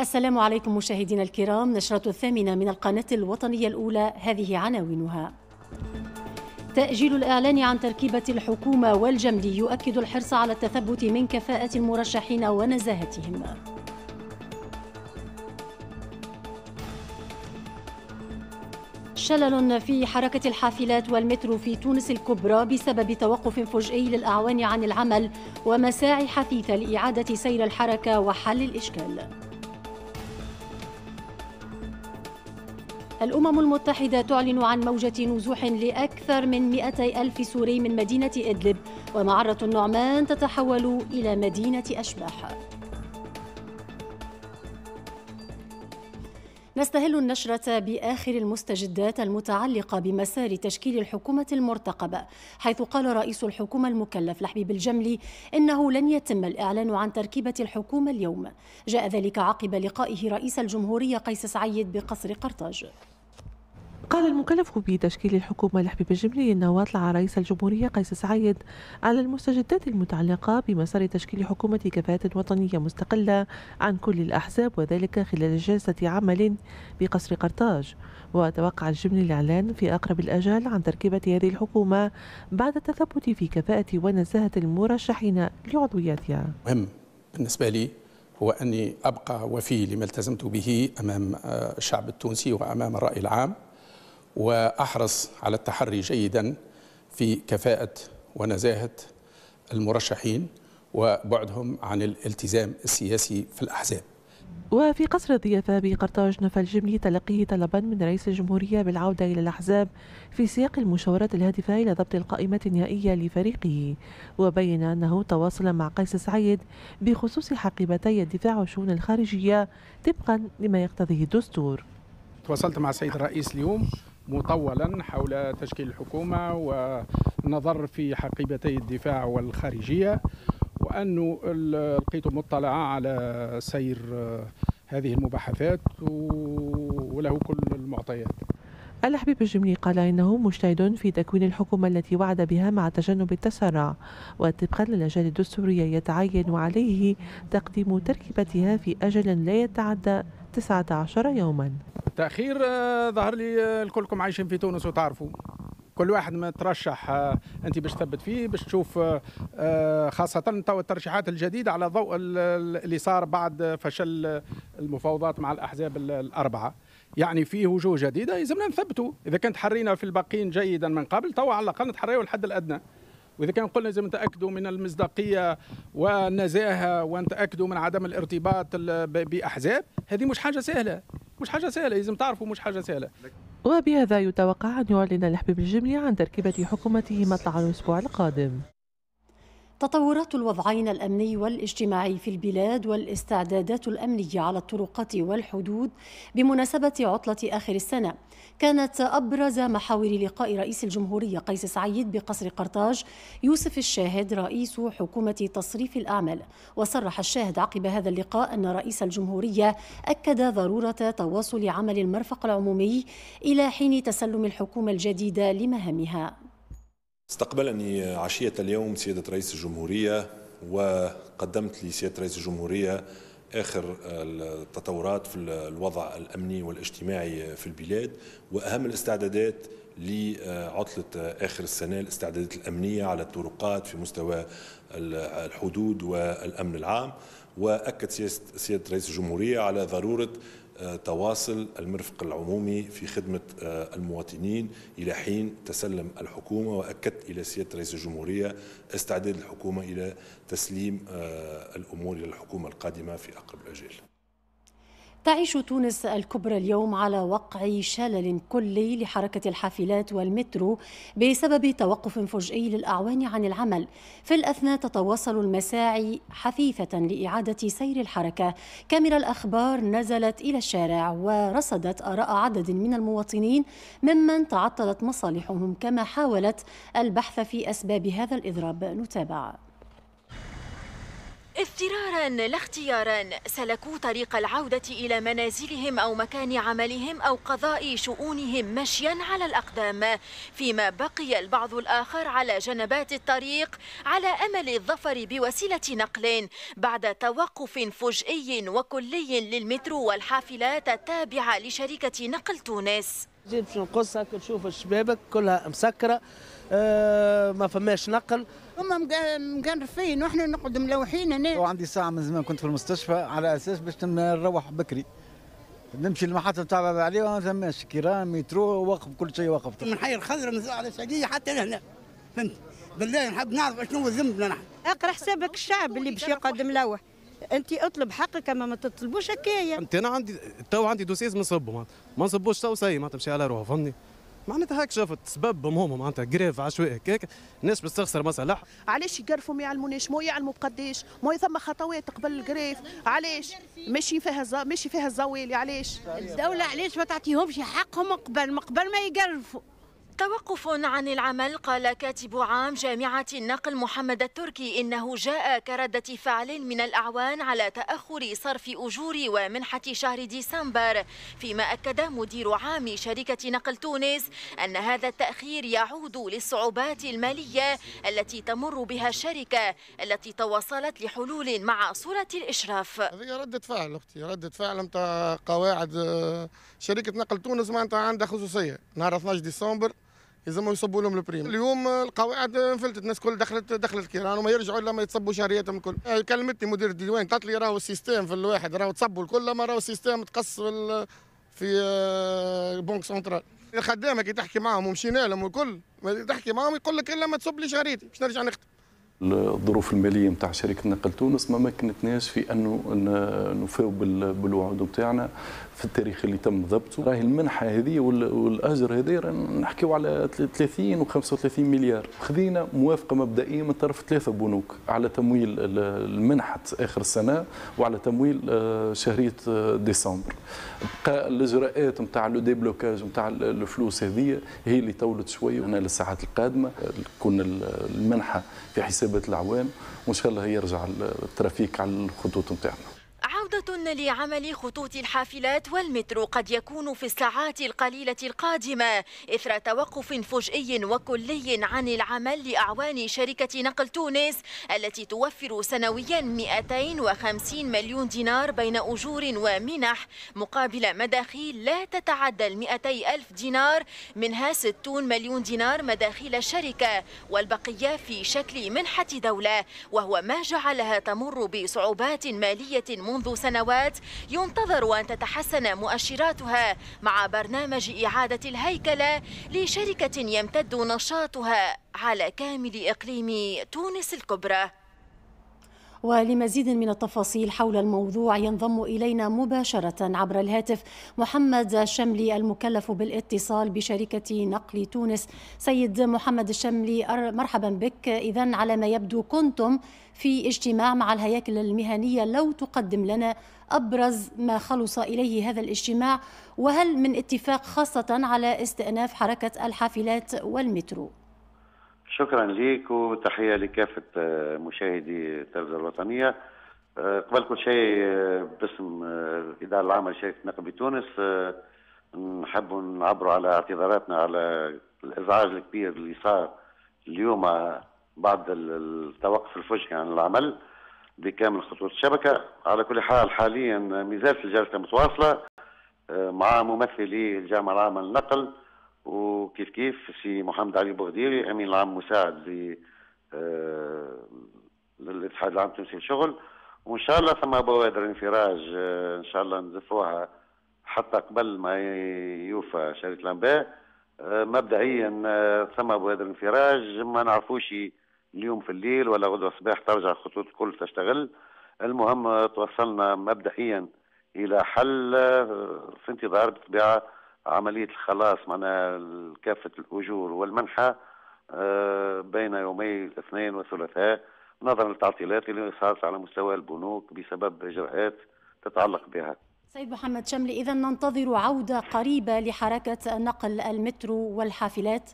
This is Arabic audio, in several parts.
السلام عليكم مشاهدينا الكرام نشرة الثامنة من القناة الوطنية الأولى هذه عناوينها تأجيل الإعلان عن تركيبة الحكومة والجملي يؤكد الحرص على التثبت من كفاءة المرشحين ونزاهتهم شلل في حركة الحافلات والمترو في تونس الكبرى بسبب توقف فجئي للأعوان عن العمل ومساعي حثيثة لإعادة سير الحركة وحل الإشكال الأمم المتحدة تعلن عن موجة نزوح لأكثر من 200 ألف سوري من مدينة إدلب ومعرة النعمان تتحول إلى مدينة أشباح نستهل النشرة بآخر المستجدات المتعلقة بمسار تشكيل الحكومة المرتقبة حيث قال رئيس الحكومة المكلف لحبيب الجملي إنه لن يتم الإعلان عن تركيبة الحكومة اليوم جاء ذلك عقب لقائه رئيس الجمهورية قيس سعيد بقصر قرطاج قال المكلف بتشكيل الحكومة لحبيب الجملي واطلع رئيس الجمهورية قيس سعيد على المستجدات المتعلقة بمسار تشكيل حكومة كفاءة وطنية مستقلة عن كل الأحزاب وذلك خلال جلسة عمل بقصر قرطاج وتوقع الجملي الإعلان في أقرب الأجال عن تركيبة هذه الحكومة بعد التثبت في كفاءة ونزاهة المرشحين لعضوياتها مهم بالنسبة لي هو أني أبقى وفي لما التزمت به أمام آه، الشعب التونسي وأمام الرأي العام وأحرص على التحري جيدا في كفاءة ونزاهة المرشحين وبعدهم عن الالتزام السياسي في الأحزاب وفي قصر الضيافة بقرطاج نفى الجملي تلقيه طلبا من رئيس الجمهورية بالعودة إلى الأحزاب في سياق المشاورات الهادفة إلى ضبط القائمة النهائية لفريقه وبين أنه تواصل مع قيس سعيد بخصوص حقيبتي الدفاع والشؤون الخارجية طبقا لما يقتضيه الدستور تواصلت مع السيد الرئيس اليوم مطولا حول تشكيل الحكومة والنظر في حقيبتي الدفاع والخارجية وأن لقيت مطلعة على سير هذه المباحثات وله كل المعطيات الحبيب الجملي قال إنه مجتهد في تكوين الحكومة التي وعد بها مع تجنب التسرع وطبقا للأجال الدستورية يتعين عليه تقديم تركيبتها في أجل لا يتعدى 19 يوما تأخير آه، ظهر لي آه، الكلكم عايشين في تونس وتعرفوا كل واحد ما ترشح آه، انت باش تثبت فيه باش تشوف خاصه تو الترشيحات الجديده على ضوء اللي صار بعد فشل المفاوضات مع الاحزاب الاربعه يعني في وجوه جديده يلزمنا نثبته اذا كان تحرينا في الباقين جيدا من قبل تو على الاقل نتحريه الحد الادنى واذا كان قلنا لازم نتاكدوا من المصداقيه والنزاهه ونتاكدوا من عدم الارتباط باحزاب هذه مش حاجه سهله مش حاجه سهله لازم تعرفوا مش حاجه سهله وبهذا يتوقع ان يعلن الحبيب الجملي عن تركيبه حكومته مطلع الاسبوع القادم تطورات الوضعين الامني والاجتماعي في البلاد والاستعدادات الامنيه على الطرقات والحدود بمناسبه عطله اخر السنه كانت ابرز محاور لقاء رئيس الجمهوريه قيس سعيد بقصر قرطاج يوسف الشاهد رئيس حكومه تصريف الاعمال وصرح الشاهد عقب هذا اللقاء ان رئيس الجمهوريه اكد ضروره تواصل عمل المرفق العمومي الى حين تسلم الحكومه الجديده لمهامها استقبلني عشية اليوم سيادة رئيس الجمهورية وقدمت لسيادة رئيس الجمهورية آخر التطورات في الوضع الأمني والاجتماعي في البلاد وأهم الاستعدادات لعطلة آخر السنة الاستعدادات الأمنية على الطرقات في مستوى الحدود والأمن العام وأكد سيادة رئيس الجمهورية على ضرورة تواصل المرفق العمومي في خدمة آه، المواطنين إلى حين تسلم الحكومة وأكدت إلى سيادة رئيس الجمهورية استعداد الحكومة إلى تسليم آه، الأمور إلى الحكومة القادمة في أقرب الأجال تعيش تونس الكبرى اليوم على وقع شلل كلي لحركة الحافلات والمترو بسبب توقف فجئي للأعوان عن العمل في الأثناء تتواصل المساعي حثيثة لإعادة سير الحركة كاميرا الأخبار نزلت إلى الشارع ورصدت آراء عدد من المواطنين ممن تعطلت مصالحهم كما حاولت البحث في أسباب هذا الإضراب نتابع اضطرارا لا اختيارا سلكوا طريق العودة إلى منازلهم أو مكان عملهم أو قضاء شؤونهم مشيا على الأقدام فيما بقي البعض الآخر على جنبات الطريق على أمل الظفر بوسيلة نقل بعد توقف فجئي وكلي للمترو والحافلات التابعة لشركة نقل تونس جيت نقص هكا الشبابك كلها مسكرة أه ما فماش نقل هما أمم، مقرفين ونحن نقعد ملوحين هنا وعندي ساعة من زمان كنت في المستشفى على أساس باش نروح بكري نمشي المحطة بابا عليه وما فماش كرام مترو واقف كل شيء واقف من حي الخضر من على الشقية حتى لهنا فهمت بالله نحب نعرف شنو ذنبنا نحن اقرا حسابك الشعب اللي باش يقعد ملوح انت اطلب حقك اما ما تطلبوش هكايا انت انا عندي تو عندي دوسيز ما نصبهم ما نصبوش تو سي ما تمشي على روحه فهمني معناتها هاك شافت سبب هما معناتها جريف عشوائي هكاك الناس باش تخسر مصالح علاش يقرفوا ما يعلموناش مو يعلموا بقداش مو ثم خطوات قبل الجريف علاش ماشي فيها الز... ماشي فيها الزوالي علاش الدوله علاش ما تعطيهمش حقهم قبل ما قبل ما يقرفوا توقف عن العمل قال كاتب عام جامعة النقل محمد التركي إنه جاء كردة فعل من الأعوان على تأخر صرف أجور ومنحة شهر ديسمبر فيما أكد مدير عام شركة نقل تونس أن هذا التأخير يعود للصعوبات المالية التي تمر بها الشركة التي تواصلت لحلول مع صورة الإشراف هي ردة فعل أختي ردة فعل متاع قواعد آه، شركة نقل تونس معناتها عندها خصوصية نهار 12 ديسمبر يلزموا يصبوا لهم البريم اليوم القواعد انفلتت الناس كل دخلت دخلت الكيران وما يرجعوا الا ما يتصبوا شهرياتهم الكل آه، كلمتني مدير الديوان قالت لي راهو السيستم في الواحد راهو تصبوا الكل ما راهو السيستم تقص في في البنك آه، سنترال الخدامه كي تحكي معاهم ومشينا لهم الكل تحكي معاهم يقول لك الا ما تصب لي شهريتي باش نرجع نخدم الظروف الماليه نتاع شركه نقل تونس ما مكنتناش في انه نفاو بالوعود نتاعنا في التاريخ اللي تم ضبطه راهي المنحه هذه والاجر هذه نحكيو على 30 و35 مليار خذينا موافقه مبدئيه من طرف ثلاثه بنوك على تمويل المنحه اخر السنه وعلى تمويل آه، شهريه آه، ديسمبر بقى الاجراءات نتاع لو ديبلوكاج نتاع الفلوس هذه هي اللي طولت شويه هنا للساعات القادمه تكون المنحه في حسابات العوام وان شاء الله يرجع الترافيك على الخطوط نتاعنا عودة لعمل خطوط الحافلات والمترو قد يكون في الساعات القليلة القادمة إثر توقف فجئي وكلي عن العمل لأعوان شركة نقل تونس التي توفر سنويا 250 مليون دينار بين أجور ومنح مقابل مداخيل لا تتعدى 200 ألف دينار منها 60 مليون دينار مداخيل الشركة والبقية في شكل منحة دولة وهو ما جعلها تمر بصعوبات مالية منذ سنوات ينتظر أن تتحسن مؤشراتها مع برنامج إعادة الهيكلة لشركة يمتد نشاطها على كامل إقليم تونس الكبرى ولمزيد من التفاصيل حول الموضوع ينضم إلينا مباشرة عبر الهاتف محمد شملي المكلف بالاتصال بشركة نقل تونس سيد محمد الشملي مرحبا بك إذا على ما يبدو كنتم في اجتماع مع الهياكل المهنية لو تقدم لنا أبرز ما خلص إليه هذا الاجتماع وهل من اتفاق خاصة على استئناف حركة الحافلات والمترو؟ شكرا لك وتحيه لكافه آه، مشاهدي التلفزه الوطنيه آه، قبل كل شيء آه، باسم الاداره العامه لشركه النقل بتونس نحب نعبروا على اعتذاراتنا على الازعاج الكبير اللي صار اليوم بعد التوقف الفجئي عن العمل بكامل خطوط الشبكه على كل حال حاليا ميزات الجلسه متواصله مع ممثلي الجامعه العامه للنقل وكيف كيف سي محمد علي بغديري امين العام مساعد ل آه، للاتحاد العام التونسي للشغل وان شاء الله ثم بوادر انفراج آه، ان شاء الله نزفوها حتى قبل ما يوفى شريط الانباء آه، مبدئيا ثم بوادر انفراج ما نعرفوش اليوم في الليل ولا غدوه الصباح ترجع الخطوط الكل تشتغل المهم توصلنا مبدئيا الى حل في انتظار بطبيعه عمليه الخلاص معناها كافه الاجور والمنحه آه، بين يومي الاثنين والثلاثاء نظرا للتعطيلات اللي صارت على مستوى البنوك بسبب اجراءات تتعلق بها. سيد محمد شملي اذا ننتظر عوده قريبه لحركه نقل المترو والحافلات.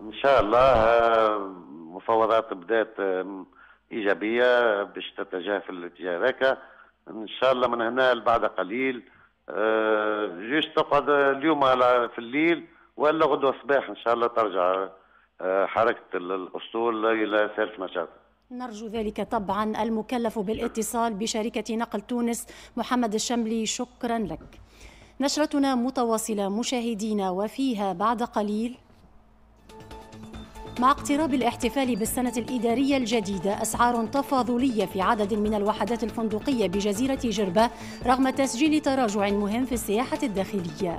ان شاء الله آه، مفاوضات بدات ايجابيه باش تتجه في الاتجاه هذاك ان شاء الله من هنا بعد قليل آه، جيش تقعد اليوم على في الليل ولا غدوه الصباح ان شاء الله ترجع آه، حركه الاسطول الى سالف نشاط نرجو ذلك طبعا المكلف بالاتصال بشركة نقل تونس محمد الشملي شكرا لك نشرتنا متواصلة مشاهدينا وفيها بعد قليل مع اقتراب الاحتفال بالسنة الإدارية الجديدة أسعار تفاضلية في عدد من الوحدات الفندقية بجزيرة جربة رغم تسجيل تراجع مهم في السياحة الداخلية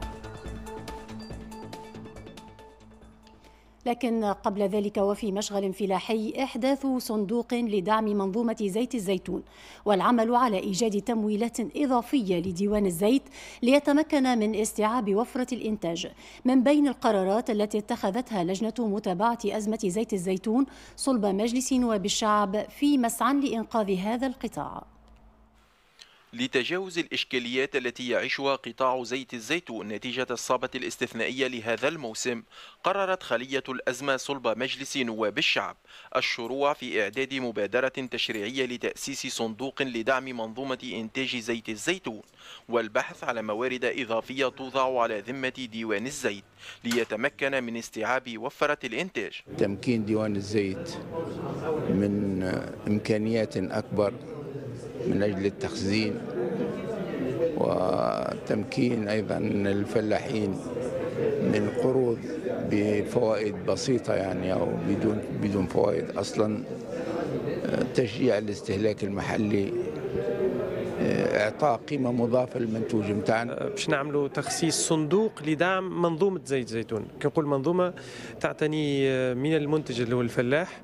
لكن قبل ذلك وفي مشغل فلاحي إحداث صندوق لدعم منظومة زيت الزيتون والعمل على إيجاد تمويلات إضافية لديوان الزيت ليتمكن من استيعاب وفرة الإنتاج من بين القرارات التي اتخذتها لجنة متابعة أزمة زيت الزيتون صلب مجلس نواب الشعب في مسعى لإنقاذ هذا القطاع لتجاوز الإشكاليات التي يعيشها قطاع زيت الزيتون نتيجة الصابة الاستثنائية لهذا الموسم قررت خلية الأزمة صلب مجلس نواب الشعب الشروع في إعداد مبادرة تشريعية لتأسيس صندوق لدعم منظومة إنتاج زيت الزيتون والبحث على موارد إضافية توضع على ذمة ديوان الزيت ليتمكن من استيعاب وفرة الإنتاج تمكين ديوان الزيت من إمكانيات أكبر من أجل التخزين وتمكين أيضا الفلاحين من قروض بفوائد بسيطة يعني أو بدون بدون فوائد أصلا تشجيع الاستهلاك المحلي اعطاء قيمه مضافه للمنتوج نتاعنا باش نعملوا تخصيص صندوق لدعم منظومه زيت زيتون كنقول منظومه تعتني آه، من المنتج اللي هو الفلاح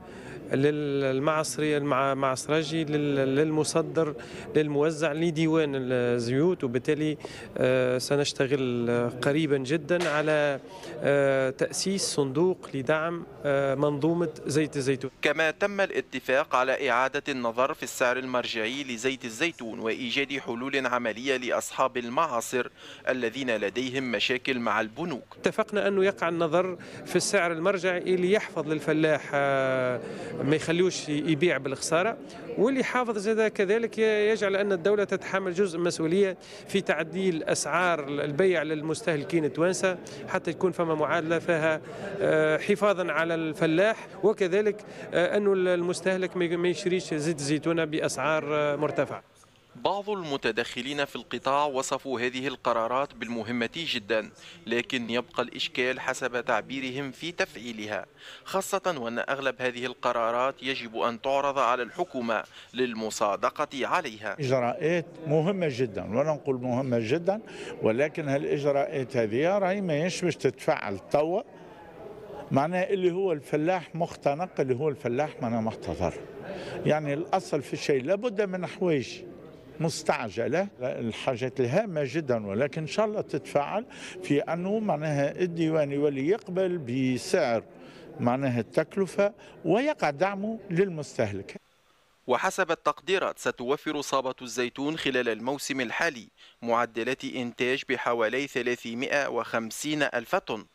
للمعصري المعصرجي للمصدر للموزع لديوان الزيوت وبالتالي آه، سنشتغل قريبا جدا على آه، تأسيس صندوق لدعم آه، منظومة زيت الزيتون كما تم الاتفاق على إعادة النظر في السعر المرجعي لزيت الزيتون وإيجاد حلول عملية لأصحاب المعاصر الذين لديهم مشاكل مع البنوك اتفقنا أنه يقع النظر في السعر المرجعي ليحفظ للفلاح ما يخليوش يبيع بالخساره واللي يحافظ زاد كذلك يجعل ان الدوله تتحمل جزء مسؤوليه في تعديل اسعار البيع للمستهلكين التوانسه حتى يكون فما معادله فيها آه، حفاظا على الفلاح وكذلك آه، انه المستهلك ما يشريش زيت الزيتونه باسعار آه، مرتفعه بعض المتدخلين في القطاع وصفوا هذه القرارات بالمهمة جدا لكن يبقى الإشكال حسب تعبيرهم في تفعيلها خاصة وأن أغلب هذه القرارات يجب أن تعرض على الحكومة للمصادقة عليها إجراءات مهمة جدا ولا نقول مهمة جدا ولكن هالإجراءات هذه راهي ماهيش باش تتفعل توا معناه اللي هو الفلاح مختنق اللي هو الفلاح معناه محتضر يعني الأصل في الشيء لابد من حوايج مستعجلة الحاجات الهامة جدا ولكن إن شاء الله تتفعل في أنه معناها الديوان يولي يقبل بسعر معناها التكلفة ويقع دعمه للمستهلك وحسب التقديرات ستوفر صابة الزيتون خلال الموسم الحالي معدلات إنتاج بحوالي 350 ألف طن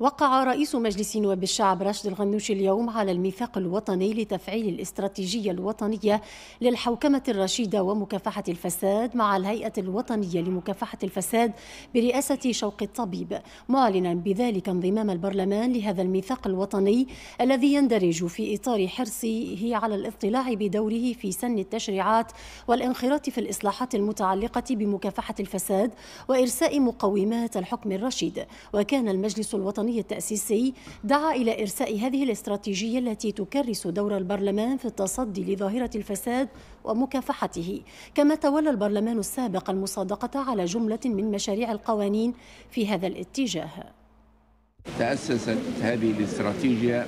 وقع رئيس مجلس نواب الشعب راشد الغنوشي اليوم على الميثاق الوطني لتفعيل الاستراتيجية الوطنية للحوكمة الرشيدة ومكافحة الفساد مع الهيئة الوطنية لمكافحة الفساد برئاسة شوق الطبيب معلنا بذلك انضمام البرلمان لهذا الميثاق الوطني الذي يندرج في إطار حرصه على الاطلاع بدوره في سن التشريعات والانخراط في الإصلاحات المتعلقة بمكافحة الفساد وإرساء مقومات الحكم الرشيد وكان المجلس الوطني الوطني التأسيسي دعا إلى إرساء هذه الاستراتيجية التي تكرس دور البرلمان في التصدي لظاهرة الفساد ومكافحته كما تولى البرلمان السابق المصادقة على جملة من مشاريع القوانين في هذا الاتجاه تأسست هذه الاستراتيجية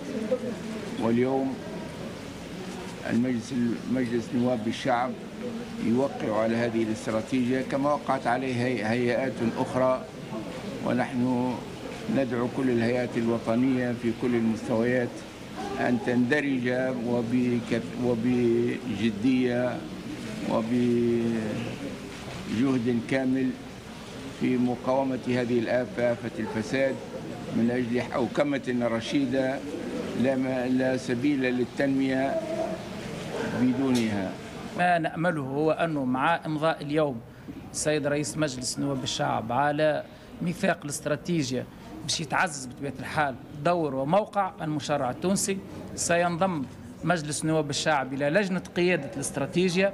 واليوم المجلس مجلس نواب الشعب يوقع على هذه الاستراتيجية كما وقعت عليه هيئات أخرى ونحن ندعو كل الهيئات الوطنية في كل المستويات أن تندرج وبجدية وبجهد كامل في مقاومة هذه الآفة آفة الفساد من أجل حوكمة رشيدة لا سبيل للتنمية بدونها ما نأمله هو أنه مع إمضاء اليوم السيد رئيس مجلس نواب الشعب على ميثاق الاستراتيجية باش يتعزز بطبيعه الحال دور وموقع المشرع التونسي سينضم مجلس النواب الشعب الى لجنه قياده الاستراتيجيه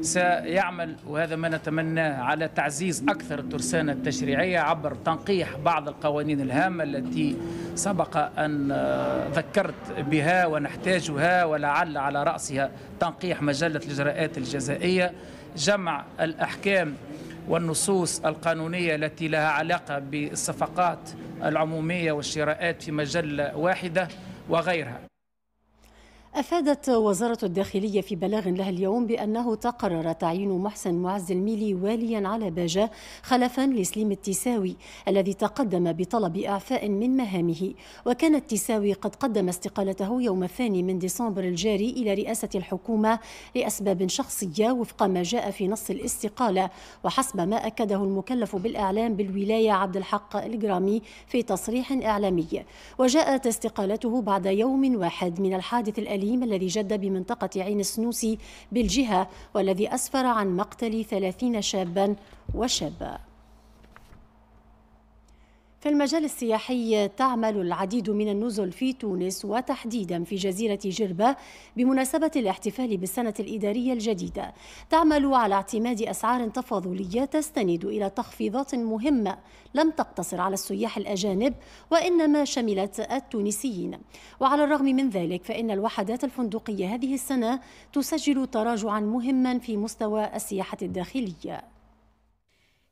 سيعمل وهذا ما نتمناه على تعزيز اكثر الترسانه التشريعيه عبر تنقيح بعض القوانين الهامه التي سبق ان آه، ذكرت بها ونحتاجها ولعل على راسها تنقيح مجله الاجراءات الجزائيه جمع الاحكام والنصوص القانونية التي لها علاقة بالصفقات العمومية والشراءات في مجلة واحدة وغيرها أفادت وزارة الداخلية في بلاغ لها اليوم بأنه تقرر تعيين محسن معز الميلي واليا على باجة خلفا لسليم التساوي الذي تقدم بطلب إعفاء من مهامه وكان التساوي قد قدم استقالته يوم الثاني من ديسمبر الجاري إلى رئاسة الحكومة لأسباب شخصية وفق ما جاء في نص الاستقالة وحسب ما أكده المكلف بالإعلام بالولاية عبد الحق الجرامي في تصريح إعلامي وجاءت استقالته بعد يوم واحد من الحادث الأليم الأليم الذي جد بمنطقة عين السنوسي بالجهة والذي أسفر عن مقتل ثلاثين شابا وشابة في المجال السياحي تعمل العديد من النزل في تونس وتحديدا في جزيرة جربة بمناسبة الاحتفال بالسنة الإدارية الجديدة تعمل على اعتماد أسعار تفاضلية تستند إلى تخفيضات مهمة لم تقتصر على السياح الأجانب وإنما شملت التونسيين وعلى الرغم من ذلك فإن الوحدات الفندقية هذه السنة تسجل تراجعا مهما في مستوى السياحة الداخلية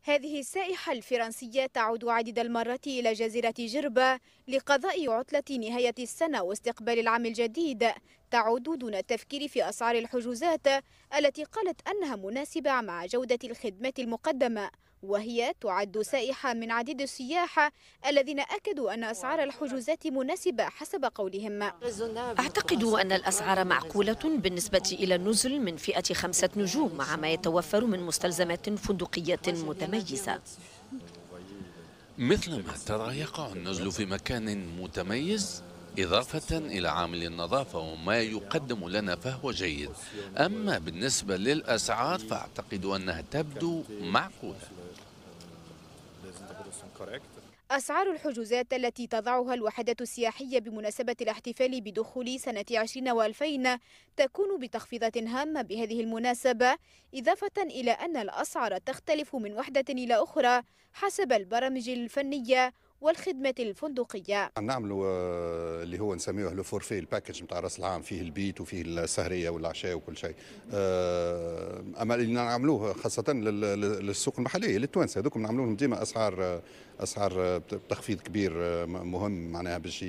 هذه السائحة الفرنسية تعود عديد المرات إلى جزيرة جربة لقضاء عطلة نهاية السنة واستقبال العام الجديد تعود دون التفكير في أسعار الحجوزات التي قالت أنها مناسبة مع جودة الخدمات المقدمة وهي تعد سائحة من عديد السياح الذين أكدوا أن أسعار الحجوزات مناسبة حسب قولهم أعتقد أن الأسعار معقولة بالنسبة إلى النزل من فئة خمسة نجوم مع ما يتوفر من مستلزمات فندقية متميزة مثل ما ترى يقع النزل في مكان متميز إضافة إلى عامل النظافة وما يقدم لنا فهو جيد أما بالنسبة للأسعار فأعتقد أنها تبدو معقولة أسعار الحجوزات التي تضعها الوحدة السياحية بمناسبة الاحتفال بدخول سنة 20 و2000 تكون بتخفيضة هامة بهذه المناسبة إضافة إلى أن الأسعار تختلف من وحدة إلى أخرى حسب البرامج الفنية والخدمة الفندقية نعملوا اللي هو نسميه لو فورفي الباكج نتاع راس العام فيه البيت وفيه السهرية والعشاء وكل شيء آه، أما اللي نعملوه خاصة للسوق المحلية للتوانسة هذوك نعملوا لهم ديما أسعار أسعار تخفيض كبير آه، مهم معناها باش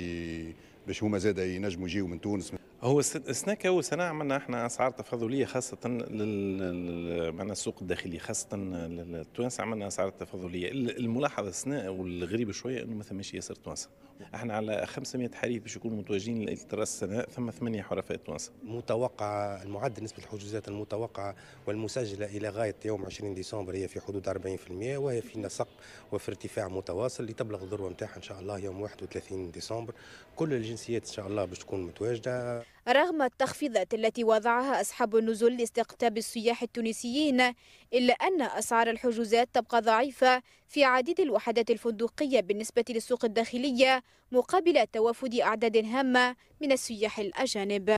باش هما زاد ينجموا يجيو من تونس هو سناك هو سنة عملنا احنا اسعار تفاضليه خاصه معنا السوق الداخلي خاصه للتوانسه عملنا اسعار تفاضليه الملاحظه السنة والغريبة شويه انه ما ثماش ياسر توانسه احنا على 500 حريف باش يكونوا متواجدين لتراس السنه ثم ثمانيه حرفاء توانسه متوقع المعدل نسبه الحجوزات المتوقعه والمسجله الى غايه يوم 20 ديسمبر هي في حدود 40% وهي في نسق وفي ارتفاع متواصل لتبلغ الذروه نتاعها ان شاء الله يوم 31 ديسمبر كل الجنسيات ان شاء الله باش تكون متواجده رغم التخفيضات التي وضعها أصحاب النزل لاستقطاب السياح التونسيين إلا أن أسعار الحجوزات تبقى ضعيفة في عديد الوحدات الفندقية بالنسبة للسوق الداخلية مقابل توافد أعداد هامة من السياح الأجانب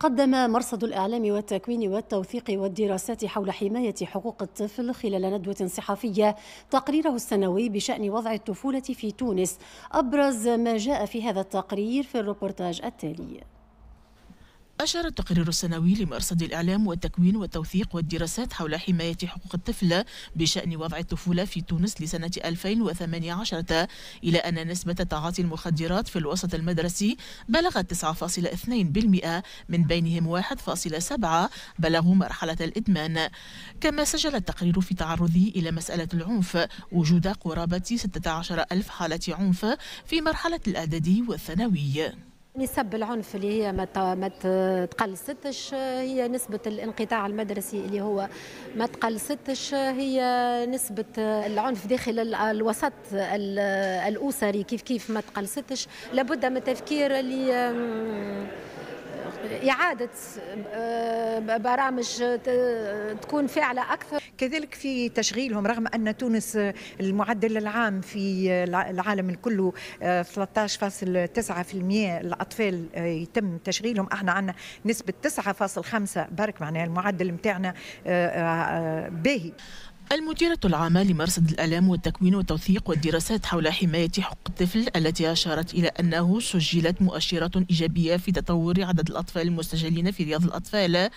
قدم مرصد الإعلام والتكوين والتوثيق والدراسات حول حماية حقوق الطفل خلال ندوة صحفية تقريره السنوي بشأن وضع الطفولة في تونس أبرز ما جاء في هذا التقرير في الروبورتاج التالي أشار التقرير السنوي لمرصد الإعلام والتكوين والتوثيق والدراسات حول حماية حقوق الطفل بشأن وضع الطفولة في تونس لسنة 2018 إلى أن نسبة تعاطي المخدرات في الوسط المدرسي بلغت 9.2% من بينهم 1.7 بلغوا مرحلة الإدمان كما سجل التقرير في تعرضه إلى مسألة العنف وجود قرابة 16 ألف حالة عنف في مرحلة الإعدادي والثانوي نسب العنف اللي هي ما تقلصتش هي نسبة الانقطاع المدرسي اللي هو ما تقلصتش هي نسبة العنف داخل الوسط الأسري كيف كيف ما تقلصتش لابد من تفكير اللي إعادة آه، برامج تكون فاعلة أكثر كذلك في تشغيلهم رغم أن تونس المعدل العام في العالم كله آه، 13.9% الأطفال آه، يتم تشغيلهم احنا عندنا نسبة 9.5 برك معناها المعدل نتاعنا باهي المديرة العامة لمرصد الآلام والتكوين والتوثيق والدراسات حول حماية حقوق الطفل التي أشارت إلى أنه سجلت مؤشرات إيجابية في تطور عدد الأطفال المستجلين في رياض الأطفال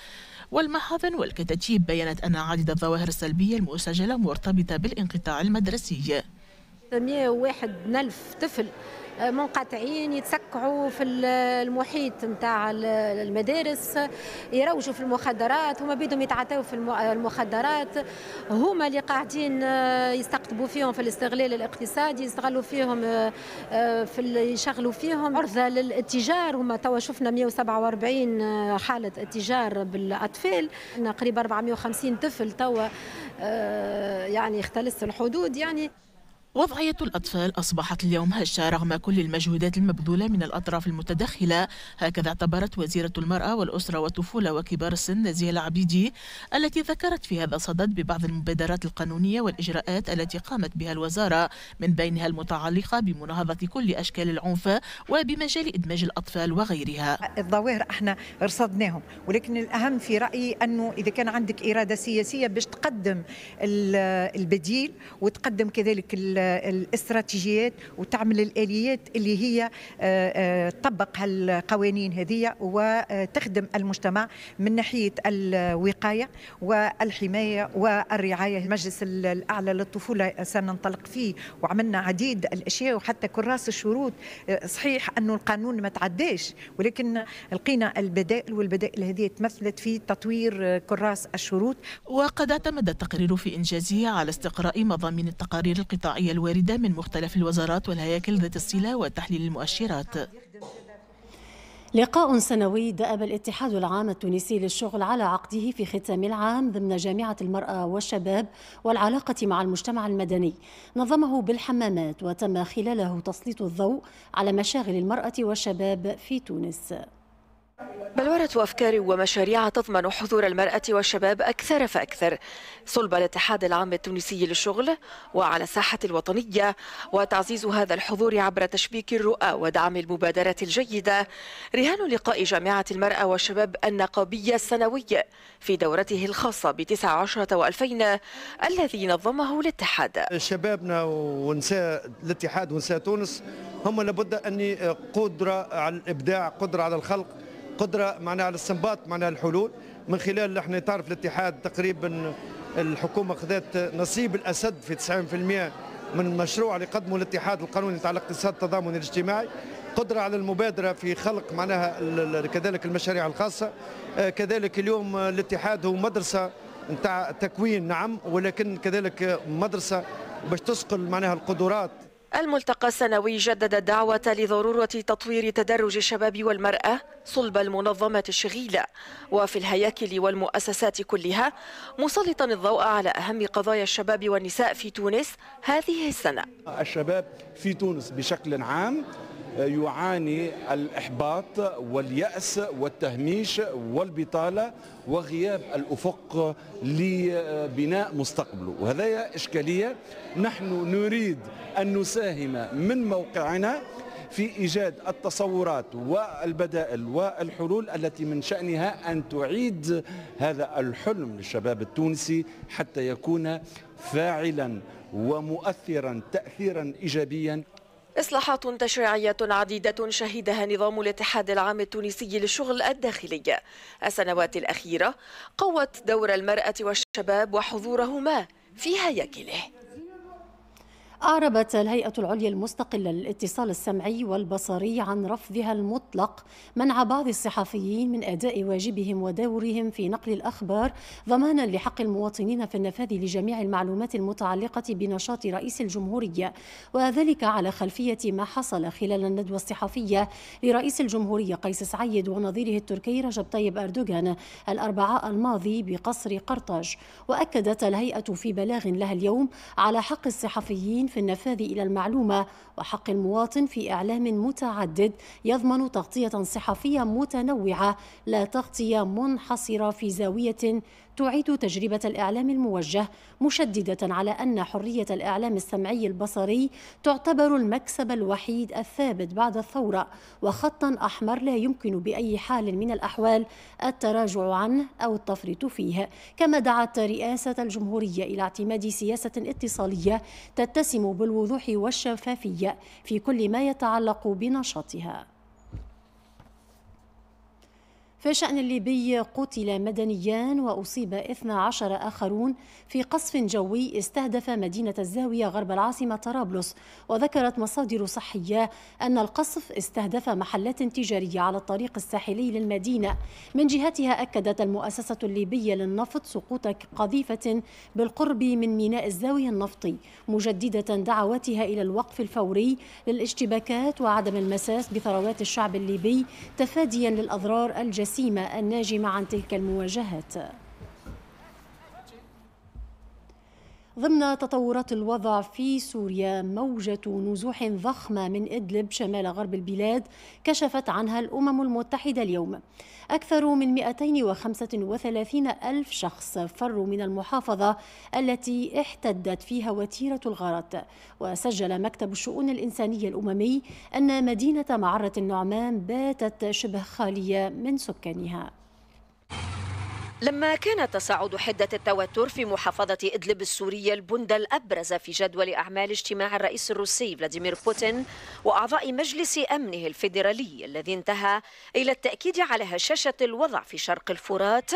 والمحاضن والكتاتيب بيّنت أن عدد الظواهر السلبية المسجلة مرتبطة بالانقطاع المدرسي 101 ألف طفل منقطعين يتسكعوا في المحيط نتاع المدارس يروجوا في المخدرات هما بيدهم يتعاطوا في المخدرات هما اللي قاعدين آه، يستقطبوا فيهم في الاستغلال الاقتصادي يستغلوا فيهم آه، آه، في يشغلوا فيهم عرضه للاتجار هما توا شفنا 147 حاله اتجار بالاطفال قريب 450 طفل توا يعني اختلس الحدود يعني وضعية الأطفال أصبحت اليوم هشة رغم كل المجهودات المبذولة من الأطراف المتدخلة هكذا اعتبرت وزيرة المرأة والأسرة والطفولة وكبار السن نزيه العبيدي التي ذكرت في هذا الصدد ببعض المبادرات القانونية والإجراءات التي قامت بها الوزارة من بينها المتعلقة بمناهضة كل أشكال العنف وبمجال إدماج الأطفال وغيرها الظواهر احنا رصدناهم ولكن الأهم في رأيي أنه إذا كان عندك إرادة سياسية باش تقدم البديل وتقدم كذلك الاستراتيجيات وتعمل الاليات اللي هي آه، آه، تطبق هالقوانين هذه وتخدم المجتمع من ناحيه الوقايه والحمايه والرعايه المجلس الاعلى للطفوله سننطلق فيه وعملنا عديد الاشياء وحتى كراس الشروط آه، صحيح انه القانون ما تعداش ولكن لقينا البدائل والبدائل هذه تمثلت في تطوير كراس الشروط وقد اعتمد التقرير في انجازه على استقراء مضامين التقارير القطاعيه الواردة من مختلف الوزارات والهياكل ذات الصلة وتحليل المؤشرات لقاء سنوي دأب الاتحاد العام التونسي للشغل على عقده في ختام العام ضمن جامعة المرأة والشباب والعلاقة مع المجتمع المدني نظمه بالحمامات وتم خلاله تسليط الضوء على مشاغل المرأة والشباب في تونس بلورة أفكار ومشاريع تضمن حضور المرأة والشباب أكثر فأكثر صلب الاتحاد العام التونسي للشغل وعلى الساحة الوطنية وتعزيز هذا الحضور عبر تشبيك الرؤى ودعم المبادرات الجيدة رهان لقاء جامعة المرأة والشباب النقابية السنوي في دورته الخاصة بتسعة عشرة وألفين الذي نظمه الاتحاد شبابنا ونساء الاتحاد ونساء تونس هم لابد أن قدرة على الإبداع قدرة على الخلق قدره معناها على استنباط معناها الحلول من خلال احنا تعرف الاتحاد تقريبا الحكومه خذت نصيب الاسد في 90% من المشروع اللي قدمه الاتحاد القانوني تاع الاقتصاد التضامني الاجتماعي قدرة على المبادرة في خلق معناها كذلك المشاريع الخاصة آه، كذلك اليوم الاتحاد هو مدرسة نتاع تكوين نعم ولكن كذلك مدرسة باش تسقل معناها القدرات الملتقى السنوي جدد الدعوة لضرورة تطوير تدرج الشباب والمرأة صلب المنظمات الشغيلة وفي الهياكل والمؤسسات كلها مسلطا الضوء على أهم قضايا الشباب والنساء في تونس هذه السنة الشباب في تونس بشكل عام يعاني الإحباط واليأس والتهميش والبطالة وغياب الأفق لبناء مستقبله وهذا إشكالية نحن نريد أن نساهم من موقعنا في إيجاد التصورات والبدائل والحلول التي من شأنها أن تعيد هذا الحلم للشباب التونسي حتى يكون فاعلا ومؤثرا تأثيرا إيجابيا إصلاحات تشريعية عديدة شهدها نظام الاتحاد العام التونسي للشغل الداخلي السنوات الأخيرة قوت دور المرأة والشباب وحضورهما في هياكله أعربت الهيئة العليا المستقلة للاتصال السمعي والبصري عن رفضها المطلق منع بعض الصحفيين من أداء واجبهم ودورهم في نقل الأخبار ضمانا لحق المواطنين في النفاذ لجميع المعلومات المتعلقة بنشاط رئيس الجمهورية وذلك على خلفية ما حصل خلال الندوة الصحفية لرئيس الجمهورية قيس سعيد ونظيره التركي رجب طيب أردوغان الأربعاء الماضي بقصر قرطاج وأكدت الهيئة في بلاغ لها اليوم على حق الصحفيين في النفاذ إلى المعلومة وحق المواطن في إعلام متعدد يضمن تغطية صحفية متنوعة لا تغطية منحصرة في زاوية تعيد تجربة الإعلام الموجه مشددة على أن حرية الإعلام السمعي البصري تعتبر المكسب الوحيد الثابت بعد الثورة وخطا أحمر لا يمكن بأي حال من الأحوال التراجع عنه أو التفريط فيه كما دعت رئاسة الجمهورية إلى اعتماد سياسة اتصالية تتسم تلتزم بالوضوح والشفافية في كل ما يتعلق بنشاطها في شأن الليبي قتل مدنيان وأصيب 12 آخرون في قصف جوي استهدف مدينة الزاوية غرب العاصمة طرابلس وذكرت مصادر صحية أن القصف استهدف محلات تجارية على الطريق الساحلي للمدينة من جهتها أكدت المؤسسة الليبية للنفط سقوط قذيفة بالقرب من ميناء الزاوية النفطي مجددة دعواتها إلى الوقف الفوري للاشتباكات وعدم المساس بثروات الشعب الليبي تفاديا للأضرار الجسدية الوسيمة الناجمة عن تلك المواجهات ضمن تطورات الوضع في سوريا موجة نزوح ضخمة من إدلب شمال غرب البلاد كشفت عنها الأمم المتحدة اليوم أكثر من 235 ألف شخص فروا من المحافظة التي احتدت فيها وتيرة الغارات وسجل مكتب الشؤون الإنسانية الأممي أن مدينة معرة النعمان باتت شبه خالية من سكانها لما كان تصاعد حدة التوتر في محافظة إدلب السورية البند الأبرز في جدول أعمال اجتماع الرئيس الروسي فلاديمير بوتين وأعضاء مجلس أمنه الفيدرالي الذي انتهى إلى التأكيد على هشاشة الوضع في شرق الفرات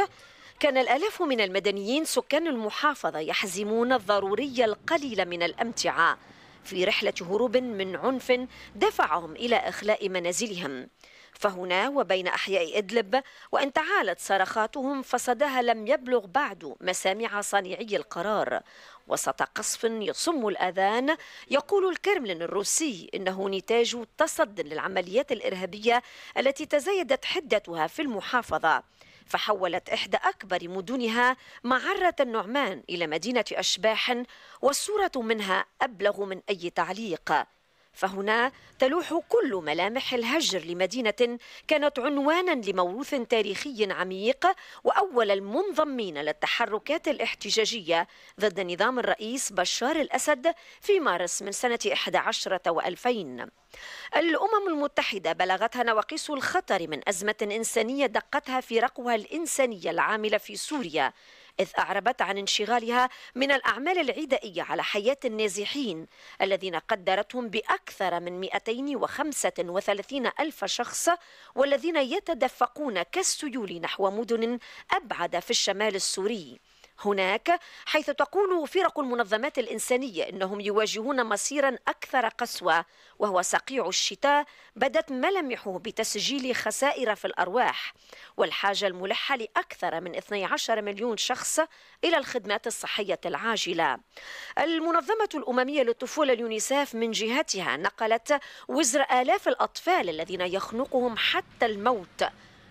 كان الآلاف من المدنيين سكان المحافظة يحزمون الضروري القليل من الأمتعة في رحلة هروب من عنف دفعهم إلى إخلاء منازلهم فهنا وبين أحياء إدلب وإن تعالت صرخاتهم فصدها لم يبلغ بعد مسامع صانعي القرار وسط قصف يصم الأذان يقول الكرملين الروسي إنه نتاج تصد للعمليات الإرهابية التي تزايدت حدتها في المحافظة فحولت إحدى أكبر مدنها معرة النعمان إلى مدينة أشباح والصورة منها أبلغ من أي تعليق فهنا تلوح كل ملامح الهجر لمدينة كانت عنوانا لموروث تاريخي عميق وأول المنضمين للتحركات الاحتجاجية ضد نظام الرئيس بشار الأسد في مارس من سنة 11 و2000 الأمم المتحدة بلغتها نواقيس الخطر من أزمة إنسانية دقتها في رقوها الإنسانية العاملة في سوريا إذ أعربت عن انشغالها من الأعمال العدائية على حياة النازحين الذين قدرتهم بأكثر من 235 ألف شخص والذين يتدفقون كالسيول نحو مدن أبعد في الشمال السوري هناك حيث تقول فرق المنظمات الإنسانية أنهم يواجهون مصيرا أكثر قسوة وهو صقيع الشتاء بدت ملامحه بتسجيل خسائر في الأرواح والحاجة الملحة لأكثر من 12 مليون شخص إلى الخدمات الصحية العاجلة المنظمة الأممية للطفولة اليونيسيف من جهتها نقلت وزر آلاف الأطفال الذين يخنقهم حتى الموت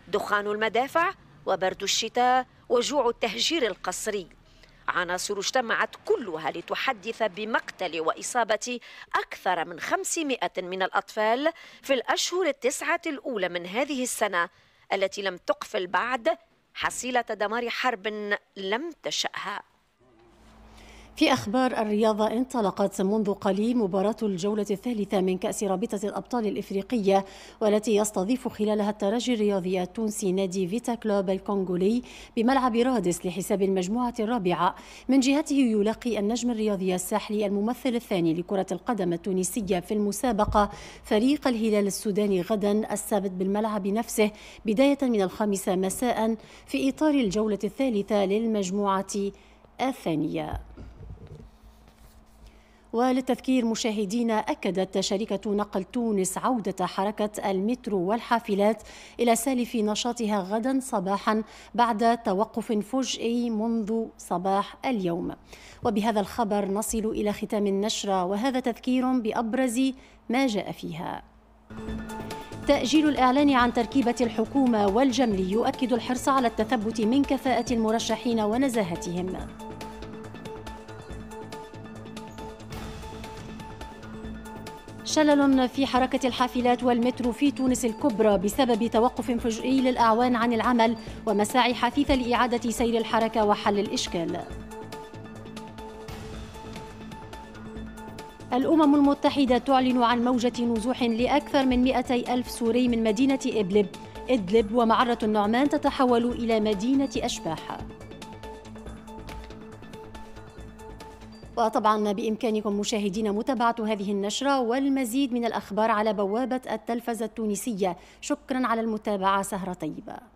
دخان المدافع وبرد الشتاء وجوع التهجير القسري عناصر اجتمعت كلها لتحدث بمقتل وإصابة أكثر من 500 من الأطفال في الأشهر التسعة الأولى من هذه السنة التي لم تقفل بعد حصيلة دمار حرب لم تشأها في أخبار الرياضة انطلقت منذ قليل مباراة الجولة الثالثة من كأس رابطة الأبطال الإفريقية والتي يستضيف خلالها الترجي الرياضي التونسي نادي فيتا كلوب الكونغولي بملعب رادس لحساب المجموعة الرابعة من جهته يلاقي النجم الرياضي الساحلي الممثل الثاني لكرة القدم التونسية في المسابقة فريق الهلال السوداني غدا السبت بالملعب نفسه بداية من الخامسة مساء في إطار الجولة الثالثة للمجموعة الثانية وللتذكير مشاهدينا أكدت شركة نقل تونس عودة حركة المترو والحافلات إلى سالف نشاطها غدا صباحا بعد توقف فجئي منذ صباح اليوم وبهذا الخبر نصل إلى ختام النشرة وهذا تذكير بأبرز ما جاء فيها تأجيل الإعلان عن تركيبة الحكومة والجملي يؤكد الحرص على التثبت من كفاءة المرشحين ونزاهتهم شلل في حركة الحافلات والمترو في تونس الكبرى بسبب توقف فجئي للأعوان عن العمل ومساعي حثيثة لإعادة سير الحركة وحل الإشكال الأمم المتحدة تعلن عن موجة نزوح لأكثر من 200 ألف سوري من مدينة إدلب إدلب ومعرة النعمان تتحول إلى مدينة أشباح وطبعا بإمكانكم مشاهدينا متابعة هذه النشرة والمزيد من الأخبار على بوابة التلفزة التونسية شكرا على المتابعة سهرة طيبة